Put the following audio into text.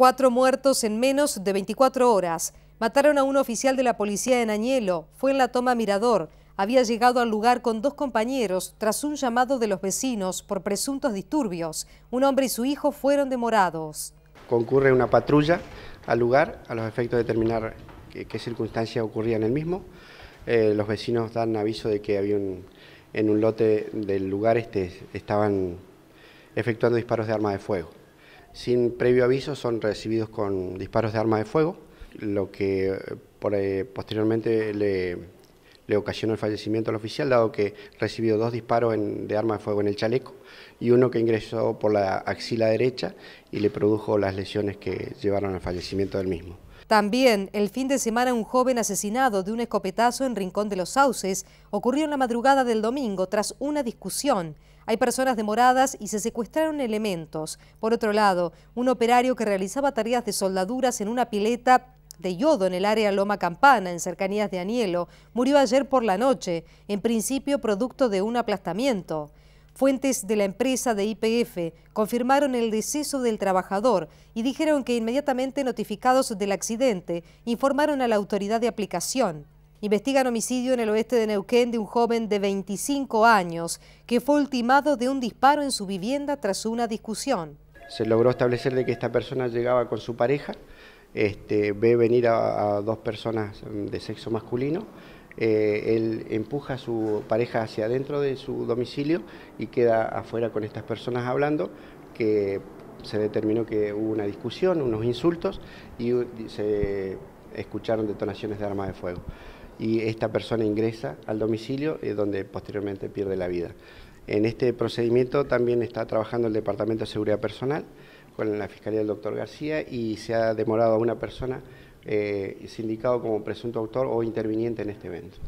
Cuatro muertos en menos de 24 horas. Mataron a un oficial de la policía en Añelo. Fue en la toma Mirador. Había llegado al lugar con dos compañeros tras un llamado de los vecinos por presuntos disturbios. Un hombre y su hijo fueron demorados. Concurre una patrulla al lugar a los efectos de determinar qué, circunstancia circunstancias ocurrían en el mismo. Eh, los vecinos dan aviso de que había en un lote del lugar este, estaban efectuando disparos de arma de fuego sin previo aviso son recibidos con disparos de arma de fuego, lo que eh, eh, posteriormente le, ocasionó el fallecimiento al oficial, dado que recibió dos disparos de arma de fuego en el chaleco y uno que ingresó por la axila derecha y le produjo las lesiones que llevaron al fallecimiento del mismo. También el fin de semana un joven asesinado de un escopetazo en Rincón de los Sauces ocurrió en la madrugada del domingo tras una discusión hay personas demoradas y se secuestraron elementos. Por otro lado, un operario que realizaba tareas de soldaduras en una pileta de yodo en el área Loma Campana, en cercanías de Anielo, murió ayer por la noche, en principio producto de un aplastamiento. Fuentes de la empresa de IPF confirmaron el deceso del trabajador y dijeron que inmediatamente notificados del accidente informaron a la autoridad de aplicación. Investigan homicidio en el oeste de Neuquén de un joven de 25 años que fue ultimado de un disparo en su vivienda tras una discusión. Se logró establecer de que esta persona llegaba con su pareja, este, ve venir a, dos personas de sexo masculino, eh, él empuja a su pareja hacia adentro de su domicilio y queda afuera con estas personas hablando, que se determinó que hubo una discusión, unos insultos y se escucharon detonaciones de armas de fuego. Y esta persona ingresa al domicilio, eh, donde posteriormente pierde la vida. En este procedimiento también está trabajando el Departamento de Seguridad Personal con la Fiscalía del Doctor García y se ha demorado a una persona eh, sindicado como presunto autor o interviniente en este evento.